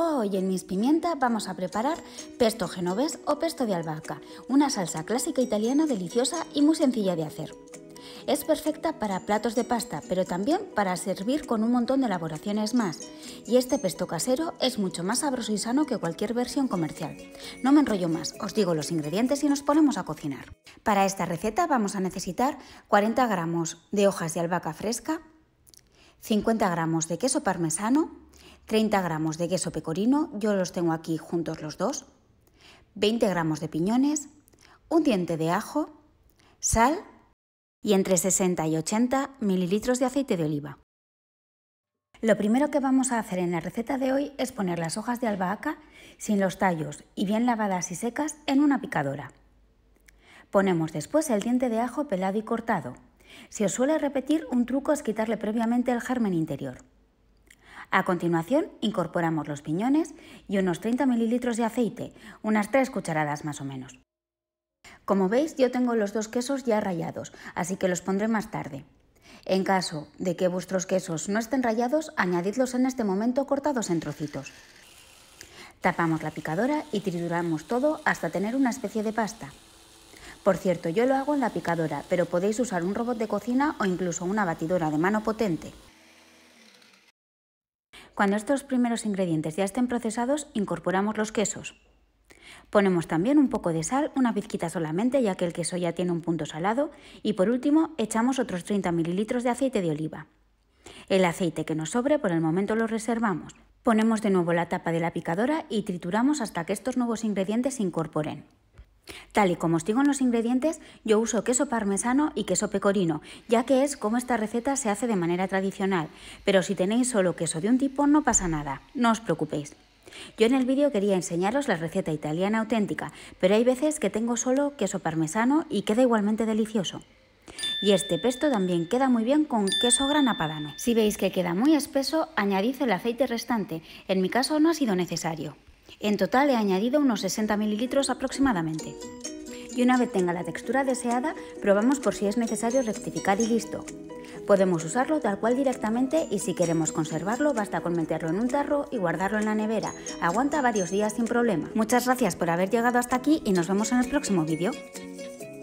Hoy en Mis Pimienta vamos a preparar pesto genovés o pesto de albahaca, una salsa clásica italiana deliciosa y muy sencilla de hacer. Es perfecta para platos de pasta, pero también para servir con un montón de elaboraciones más. Y este pesto casero es mucho más sabroso y sano que cualquier versión comercial. No me enrollo más, os digo los ingredientes y nos ponemos a cocinar. Para esta receta vamos a necesitar 40 gramos de hojas de albahaca fresca, 50 gramos de queso parmesano, 30 gramos de queso pecorino, yo los tengo aquí juntos los dos, 20 gramos de piñones, un diente de ajo, sal y entre 60 y 80 mililitros de aceite de oliva. Lo primero que vamos a hacer en la receta de hoy es poner las hojas de albahaca sin los tallos y bien lavadas y secas en una picadora. Ponemos después el diente de ajo pelado y cortado. Si os suele repetir, un truco es quitarle previamente el germen interior. A continuación, incorporamos los piñones y unos 30 ml de aceite, unas 3 cucharadas más o menos. Como veis, yo tengo los dos quesos ya rallados, así que los pondré más tarde. En caso de que vuestros quesos no estén rallados, añadidlos en este momento cortados en trocitos. Tapamos la picadora y trituramos todo hasta tener una especie de pasta. Por cierto, yo lo hago en la picadora, pero podéis usar un robot de cocina o incluso una batidora de mano potente. Cuando estos primeros ingredientes ya estén procesados, incorporamos los quesos. Ponemos también un poco de sal, una pizquita solamente, ya que el queso ya tiene un punto salado, y por último echamos otros 30 ml de aceite de oliva. El aceite que nos sobre por el momento lo reservamos. Ponemos de nuevo la tapa de la picadora y trituramos hasta que estos nuevos ingredientes se incorporen. Tal y como os digo en los ingredientes, yo uso queso parmesano y queso pecorino, ya que es como esta receta se hace de manera tradicional, pero si tenéis solo queso de un tipo no pasa nada, no os preocupéis. Yo en el vídeo quería enseñaros la receta italiana auténtica, pero hay veces que tengo solo queso parmesano y queda igualmente delicioso. Y este pesto también queda muy bien con queso grana padano. Si veis que queda muy espeso, añadid el aceite restante, en mi caso no ha sido necesario. En total he añadido unos 60 mililitros aproximadamente. Y una vez tenga la textura deseada, probamos por si es necesario rectificar y listo. Podemos usarlo tal cual directamente y si queremos conservarlo basta con meterlo en un tarro y guardarlo en la nevera. Aguanta varios días sin problema. Muchas gracias por haber llegado hasta aquí y nos vemos en el próximo vídeo.